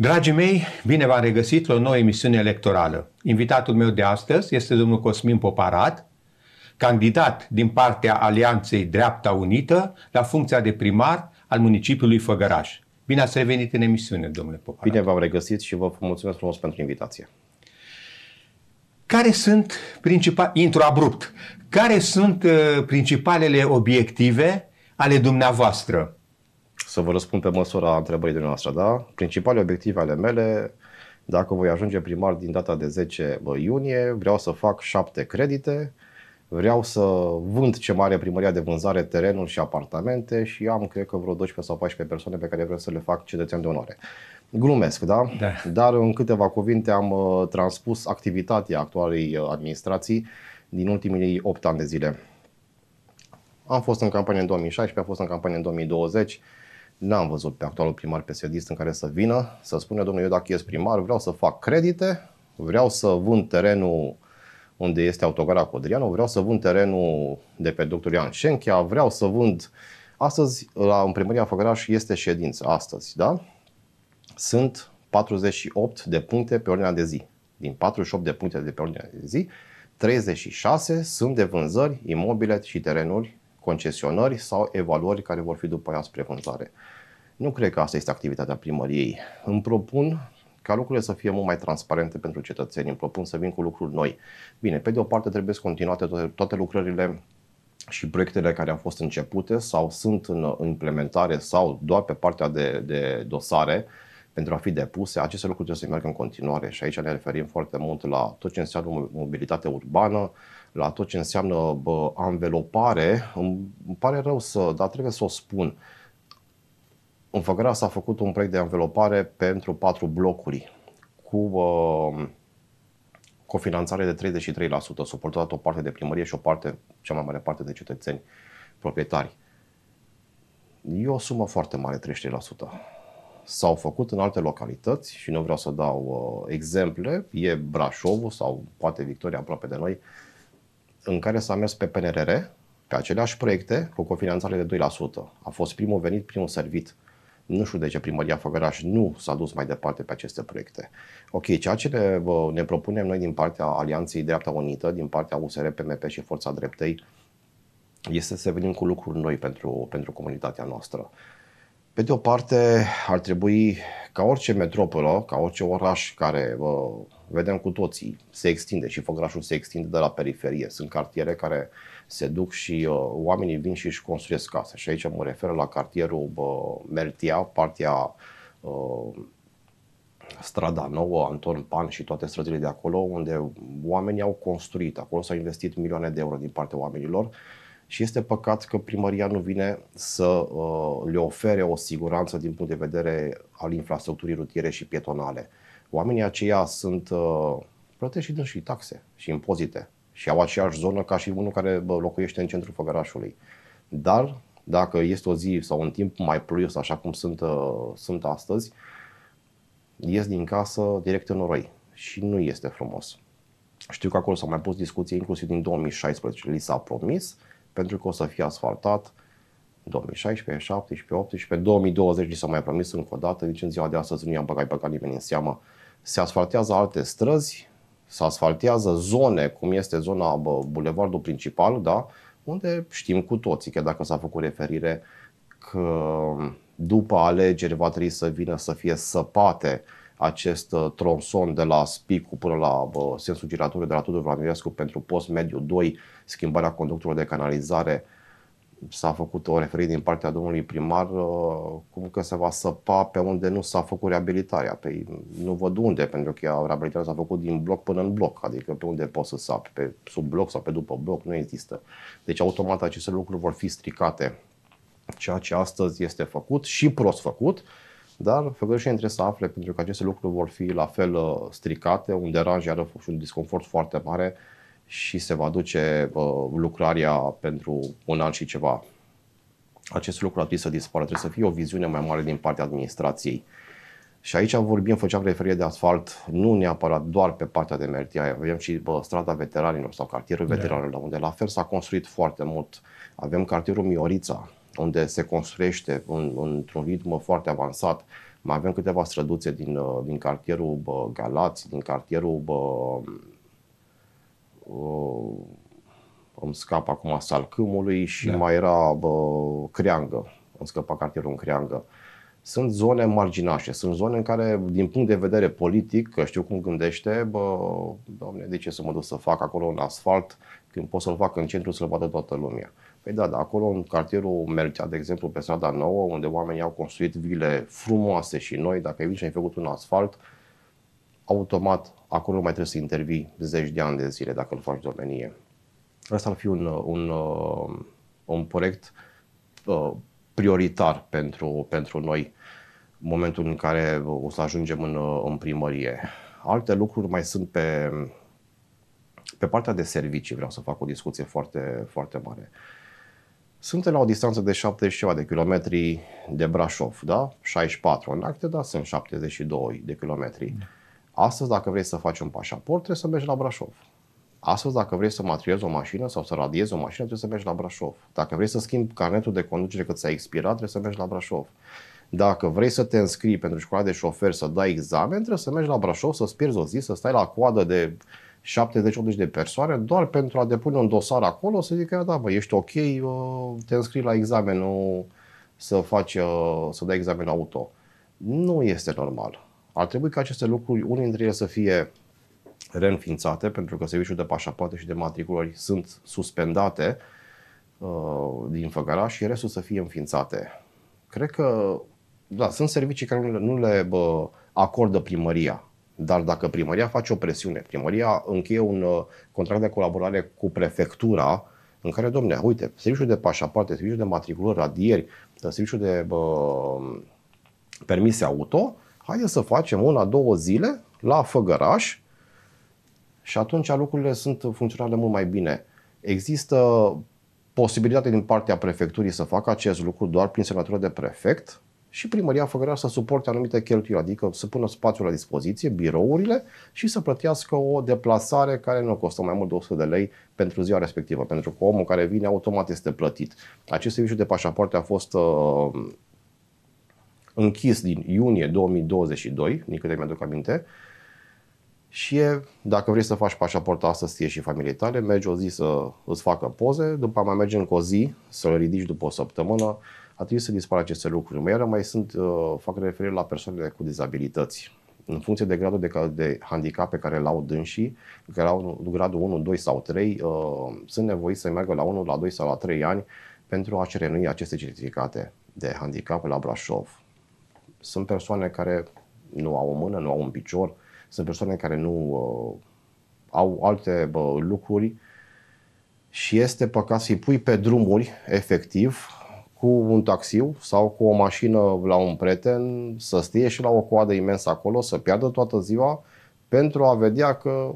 Dragii mei, bine v-am regăsit la o nouă emisiune electorală. Invitatul meu de astăzi este domnul Cosmin Poparat, candidat din partea Alianței Dreapta Unită la funcția de primar al municipiului Făgăraș. Bine ați revenit în emisiune, domnule Poparat. Bine v-am regăsit și vă mulțumesc frumos pentru invitație. Care sunt principalele, Intru abrupt. Care sunt uh, principalele obiective ale dumneavoastră să vă răspund pe măsura întrebării dumneavoastră, da? Principalele obiective ale mele, dacă voi ajunge primar din data de 10 iunie, vreau să fac șapte credite, vreau să vând ce mare primăria de vânzare terenuri și apartamente și am, cred că, vreo 12 sau 14 persoane pe care vreau să le fac cetățean de onoare. Glumesc, da? da? Dar în câteva cuvinte am uh, transpus activitatea actualei uh, administrații din ultimii 8 ani de zile. Am fost în campanie în 2016, am fost în campanie în 2020, N-am văzut pe actualul primar psd în care să vină să spună domnule, eu dacă ies primar vreau să fac credite, vreau să vând terenul unde este autogara Codrianu, vreau să vând terenul de pe doctor Ian Șenchea, vreau să vând... Astăzi, la, în primăria Făgăraș este ședință, astăzi, da? Sunt 48 de puncte pe ordinea de zi. Din 48 de puncte de pe ordinea de zi, 36 sunt de vânzări, imobile și terenuri concesionări sau evaluări care vor fi după aia spre vânzare. Nu cred că asta este activitatea primăriei. Îmi propun ca lucrurile să fie mult mai transparente pentru cetățeni. Îmi propun să vin cu lucruri noi. Bine, pe de o parte trebuie să continuate toate, toate lucrările și proiectele care au fost începute sau sunt în implementare sau doar pe partea de, de dosare pentru a fi depuse, aceste lucruri trebuie să meargă în continuare și aici ne referim foarte mult la tot ce înseamnă mobilitate urbană, la tot ce înseamnă bă, anvelopare, îmi, pare rău să, dar trebuie să o spun. În Făgăra s-a făcut un proiect de anvelopare pentru patru blocuri cu uh, cofinanțare de 33%, suportată o parte de primărie și o parte, cea mai mare parte de cetățeni proprietari. E o sumă foarte mare, 33%. S-au făcut în alte localități și nu vreau să dau uh, exemple, e Brașovul sau poate Victoria aproape de noi, uh, în care s-a mers pe PNRR, pe aceleași proiecte, cu cofinanțare de 2%. A fost primul venit, primul servit. Nu știu de ce primăria Făgăraș nu s-a dus mai departe pe aceste proiecte. Ok, ceea ce ne, ne propunem noi din partea Alianței Dreapta Unită, din partea USR, PMP și Forța Dreptei, este să venim cu lucruri noi pentru, pentru comunitatea noastră. Pe de o parte, ar trebui ca orice metropolă, ca orice oraș care vă vedem cu toții, se extinde și făgrașul se extinde de la periferie. Sunt cartiere care se duc și uh, oamenii vin și își construiesc case. Și aici mă refer la cartierul uh, Mertia, partea uh, strada nouă, Anton Pan și toate străzile de acolo, unde oamenii au construit. Acolo s-au investit milioane de euro din partea oamenilor. Uh, și este păcat că primăria nu vine să uh, le ofere o siguranță din punct de vedere al infrastructurii rutiere și pietonale. Oamenii aceia sunt uh, plătești și și taxe și impozite și au aceeași zonă ca și unul care locuiește în centrul Făgărașului. Dar dacă este o zi sau un timp mai pluios, așa cum sunt, uh, sunt astăzi, ies din casă direct în noroi și nu este frumos. Știu că acolo s-au mai pus discuții inclusiv din 2016, li s-a promis, uh, pentru că o să fie asfaltat 2016, 17, 18, 2020 li s-a mai promis încă o dată, nici în ziua de astăzi nu i-am băgat, băgat nimeni în seamă. Se asfaltează alte străzi, se asfaltează zone, cum este zona bulevardul principal, da? unde știm cu toții, că dacă s-a făcut referire că după alegeri va trebui să vină să fie săpate uh, acest uh, tronson de la spicul până la sensul giratoriu de la Tudor Vladimirescu pentru post mediu 2, schimbarea conductului de canalizare, s-a făcut o referire din partea domnului primar uh, cum că se va săpa pe unde nu s-a făcut reabilitarea. Pe, păi, nu văd unde, pentru că reabilitarea s-a făcut din bloc până în bloc, adică pe unde poți să sapi, pe sub bloc sau pe după bloc, nu există. Deci automat aceste lucruri vor fi stricate. Ceea ce astăzi este făcut și prost făcut, dar ferveriștii trebuie să afle, pentru că aceste lucruri vor fi la fel uh, stricate, un deranj iară și un disconfort foarte mare și se va duce uh, lucrarea pentru un an și ceva. Acest lucru ar trebui să dispară, trebuie să fie o viziune mai mare din partea administrației. Și aici vorbim, făceam referire de asfalt, nu neapărat doar pe partea de Mertia, avem și bă, strada veteranilor sau cartierul da. veteranilor, unde la fel s-a construit foarte mult. Avem cartierul Miorița, unde se construiește în, într-un ritm foarte avansat. Mai avem câteva străduțe din, uh, din cartierul bă, Galați, din cartierul bă, bă, uh, îmi scap acum Salcâmului și da. mai era bă, Creangă, îmi scăpa cartierul în Creangă. Sunt zone marginașe, sunt zone în care, din punct de vedere politic, că știu cum gândește, bă, doamne, de ce să mă duc să fac acolo un asfalt când pot să-l fac în centru să-l vadă toată lumea. Păi da, dar acolo în cartierul Mercea, de exemplu, pe strada nouă, unde oamenii au construit vile frumoase și noi, dacă venit și ai făcut un asfalt, automat acolo nu mai trebuie să intervii zeci de ani de zile dacă îl faci domenie. Asta ar fi un, un, uh, un proiect uh, prioritar pentru, pentru noi în momentul în care o să ajungem în, uh, în primărie. Alte lucruri mai sunt pe, pe partea de servicii vreau să fac o discuție foarte, foarte mare. Suntem la o distanță de 70 ceva de kilometri de Brașov, da? 64 în acte, dar sunt 72 de kilometri. Da. Astăzi, dacă vrei să faci un pașaport, trebuie să mergi la Brașov. Astăzi, dacă vrei să matriezi o mașină sau să radiezi o mașină, trebuie să mergi la Brașov. Dacă vrei să schimbi carnetul de conducere că ți-a expirat, trebuie să mergi la Brașov. Dacă vrei să te înscrii pentru școala de șofer, să dai examen, trebuie să mergi la Brașov, să-ți pierzi o zi, să stai la coadă de 70-80 de persoane doar pentru a depune un dosar acolo să zică, da, bă, ești ok, uh, te înscrii la examenul să faci, uh, să dai examen auto. Nu este normal. Ar trebui ca aceste lucruri, unii dintre ele să fie reînființate, pentru că serviciul de pașapoarte și de matriculări sunt suspendate uh, din Făgăra și restul să fie înființate. Cred că, da, sunt servicii care nu le, nu le bă, acordă primăria dar dacă primăria face o presiune, primăria încheie un uh, contract de colaborare cu prefectura, în care, domne, uite, serviciul de pașapoarte, serviciul de matriculări, radieri, uh, serviciul de bă, uh, permise auto, haide să facem una, două zile la Făgăraș și atunci lucrurile sunt funcționale mult mai bine. Există posibilitate din partea prefecturii să facă acest lucru doar prin semnătură de prefect, și primăria Făgăraș să suporte anumite cheltuieli, adică să pună spațiul la dispoziție, birourile și să plătească o deplasare care nu costă mai mult de 100 de lei pentru ziua respectivă, pentru că omul care vine automat este plătit. Acest serviciu de pașapoarte a fost uh, închis din iunie 2022, din mi-aduc aminte, uh, și e, dacă vrei să faci pașaport astăzi ție și familiei tale, mergi o zi să îți facă poze, după mai mergi încă o zi să-l ridici după o săptămână, atunci să dispară aceste lucruri. Mai era mai sunt, uh, fac referire la persoanele cu dizabilități. În funcție de gradul de, de handicap pe care îl au dânsii, care au gradul 1, 2 sau 3, uh, sunt nevoiți să meargă la 1, la 2 sau la 3 ani pentru a cere renui aceste certificate de handicap la Brașov. Sunt persoane care nu au o mână, nu au un picior, uh, sunt persoane care nu uh, au alte bă, lucruri și este păcat să-i pui pe drumuri, efectiv, cu un taxiu sau cu o mașină la un prieten, să stie și la o coadă imensă acolo, să piardă toată ziua pentru a vedea că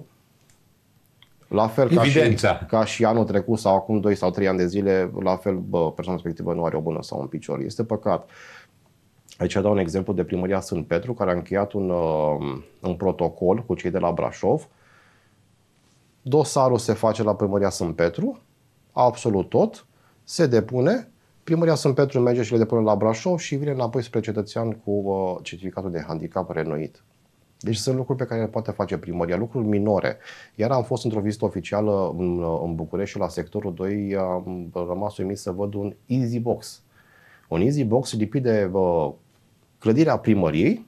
la fel ca și, ca și anul trecut sau acum 2 sau 3 ani de zile, la fel bă, persoana respectivă nu are o bună sau un picior. Este păcat. Aici dau un exemplu de primăria Sânt Petru, care a încheiat un, uh, un protocol cu cei de la Brașov. Dosarul se face la primăria Sânt Petru, absolut tot, se depune, primăria Sânt Petru merge și le depune la Brașov și vine înapoi spre cetățean cu uh, certificatul de handicap renoit. Deci sunt lucruri pe care le poate face primăria, lucruri minore. Iar am fost într-o vizită oficială în, uh, în București la sectorul 2, am rămas uimit să văd un easy box. Un easy box lipit de clădirea primăriei,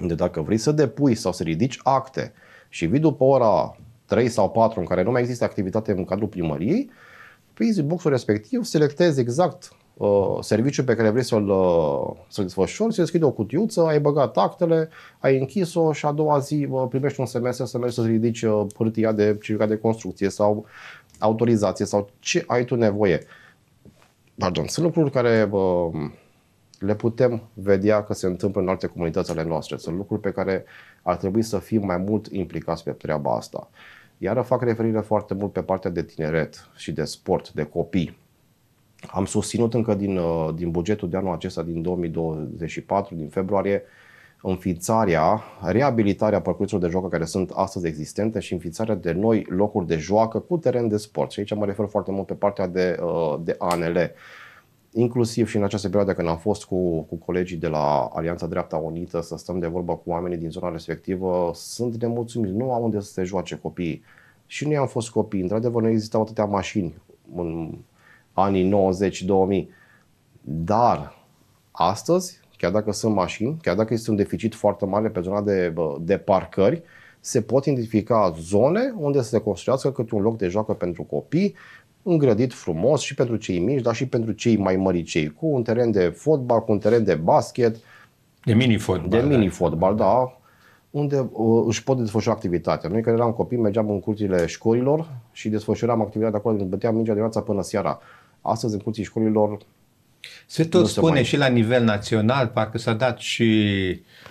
unde dacă vrei să depui sau să ridici acte și vii după ora 3 sau 4 în care nu mai există activitate în cadrul primăriei, pe boxul respectiv selectezi exact uh, serviciul pe care vrei să-l, uh, să-l desfășori, se deschide o cutiuță, ai băgat actele, ai închis-o și a doua zi uh, primești un SMS să mergi să-ți ridici uh, hârtia de certificat de construcție sau autorizație sau ce ai tu nevoie. Pardon, sunt lucruri care uh, le putem vedea că se întâmplă în alte comunități ale noastre. Sunt lucruri pe care ar trebui să fim mai mult implicați pe treaba asta. Iar fac referire foarte mult pe partea de tineret și de sport, de copii. Am susținut încă din, uh, din bugetul de anul acesta, din 2024, din februarie, înființarea, reabilitarea parcurilor de joacă care sunt astăzi existente și înființarea de noi locuri de joacă cu teren de sport. Și aici mă refer foarte mult pe partea de, uh, de ANL inclusiv și în această perioadă când am fost cu, cu colegii de la Alianța Dreapta Unită să stăm de vorbă cu oamenii din zona respectivă, sunt nemulțumiți, nu au unde să se joace copiii. Și noi am fost copii, într-adevăr nu existau atâtea mașini în anii 90-2000, dar astăzi, chiar dacă sunt mașini, chiar dacă este un deficit foarte mare pe zona de, de parcări, se pot identifica zone unde să se construiască câte un loc de joacă pentru copii, un frumos și pentru cei mici, dar și pentru cei mai măricei, cu un teren de fotbal, cu un teren de basket. De mini-fotbal. De da. mini-fotbal, da. da unde uh, își pot desfășura activitatea. Noi care eram copii mergeam în curțile școlilor și desfășuram activitatea acolo, băteam mingea dimineața până seara. Astăzi în curții școlilor se tot se spune mai... și la nivel național, parcă s-a dat și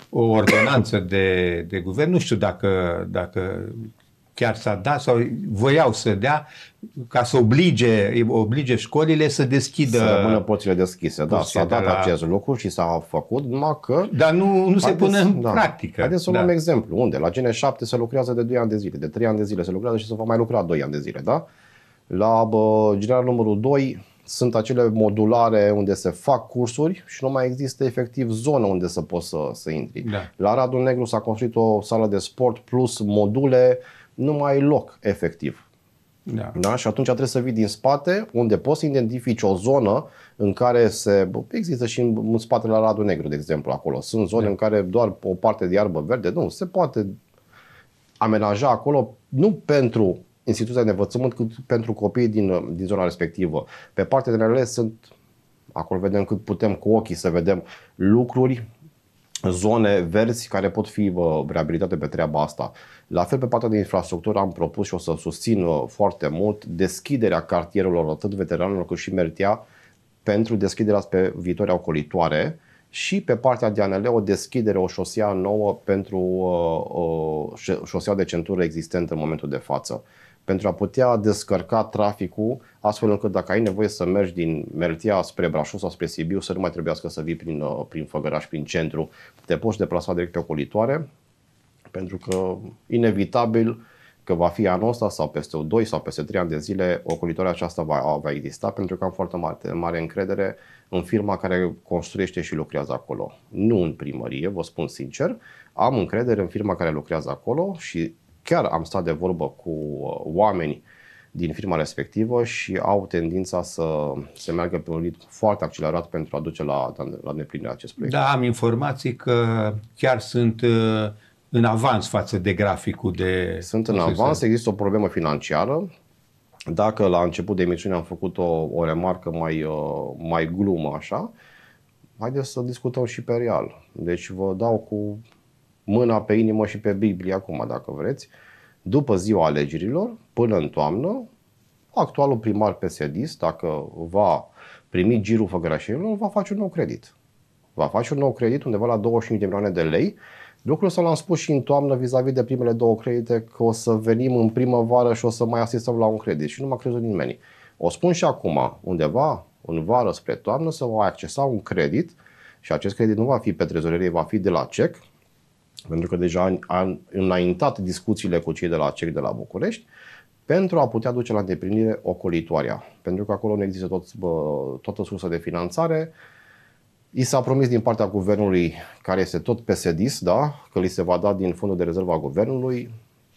o ordonanță de, de guvern, nu știu dacă, dacă chiar s-a dat sau voiau să dea ca să oblige, oblige școlile să deschidă. Să rămână porțile deschise, da, s-a dat la... acest lucru și s-a făcut, numai că... Dar nu, nu se pune în da. practică. Haideți să da. luăm exemplu, unde? La gene 7 se lucrează de 2 ani de zile, de 3 ani de zile se lucrează și se va mai lucra 2 ani de zile, da? La bă, general numărul 2 sunt acele modulare unde se fac cursuri și nu mai există efectiv zonă unde să poți să, să intri. Da. La Radul Negru s-a construit o sală de sport plus module nu mai ai loc efectiv. Da. da. Și atunci trebuie să vii din spate, unde poți să identifici o zonă în care se. Există și în, în spatele la Radu Negru, de exemplu, acolo. Sunt zone da. în care doar o parte de iarbă verde, nu, se poate amenaja acolo, nu pentru instituția de învățământ, cât pentru copiii din, din zona respectivă. Pe partea de NRL sunt. Acolo vedem cât putem cu ochii să vedem lucruri zone verzi care pot fi reabilitate pe treaba asta. La fel pe partea de infrastructură am propus și o să susțin uh, foarte mult deschiderea cartierelor atât veteranilor cât și Mertia pentru deschiderea pe viitoarea ocolitoare și pe partea de ANL o deschidere, o șosea nouă pentru uh, uh, șosea de centură existentă în momentul de față pentru a putea descărca traficul astfel încât dacă ai nevoie să mergi din Meltia spre Brașov sau spre Sibiu să nu mai trebuiască să vii prin, uh, prin Făgăraș, prin centru, te poți deplasa direct pe ocolitoare pentru că inevitabil că va fi anul ăsta sau peste 2 sau peste 3 ani de zile, ocolitoarea aceasta va, va exista pentru că am foarte mare, mare încredere în firma care construiește și lucrează acolo. Nu în primărie, vă spun sincer, am încredere în firma care lucrează acolo și chiar am stat de vorbă cu uh, oameni din firma respectivă și au tendința să se meargă pe un ritm foarte accelerat pentru a duce la, la neplinirea acest proiect. Da, am informații că chiar sunt uh, în avans față de graficul de... Sunt în avans, există o problemă financiară. Dacă la început de emisiune am făcut o, o remarcă mai, uh, mai glumă așa, haideți să discutăm și pe real. Deci vă dau cu mâna pe inimă și pe Biblie acum, dacă vreți, după ziua alegerilor, până în toamnă, actualul primar psd dacă va primi girul făgărașilor, va face un nou credit. Va face un nou credit undeva la 25 de milioane de lei. Lucrul ăsta l-am spus și în toamnă vis-a-vis de primele două credite că o să venim în primăvară și o să mai asistăm la un credit și nu m-a crezut nimeni. O spun și acum, undeva în vară spre toamnă să va accesa un credit și acest credit nu va fi pe trezorerie, va fi de la CEC, pentru că deja am înaintat discuțiile cu cei de la cei de la București, pentru a putea duce la îndeplinire ocolitoarea. Pentru că acolo nu există tot, bă, toată sursa de finanțare. I s-a promis din partea guvernului, care este tot PSD, da, că li se va da din fondul de rezervă a guvernului,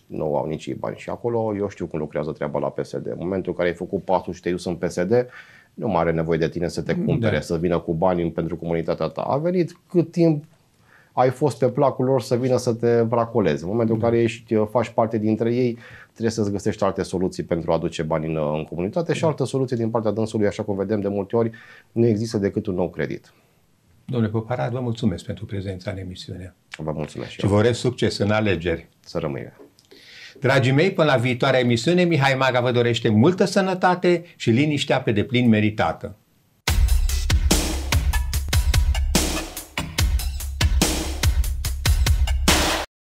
nu au nici bani și acolo, eu știu cum lucrează treaba la PSD. În momentul în care ai făcut pasul și te-ai dus în PSD, nu mai are nevoie de tine să te da. cumpere, da. să vină cu bani pentru comunitatea ta. A venit cât timp ai fost pe placul lor să vină să te bracoleze. În momentul în care mm. ești, uh, faci parte dintre ei, trebuie să-ți găsești alte soluții pentru a aduce bani în, uh, în comunitate și mm. alte soluții din partea dânsului, așa cum vedem de multe ori, nu există decât un nou credit. Domnule Poparat, vă mulțumesc pentru prezența în emisiune. Vă mulțumesc și eu. vă urez succes în alegeri. Să rămâie. Dragii mei, până la viitoarea emisiune, Mihai Maga vă dorește multă sănătate și liniștea pe deplin meritată.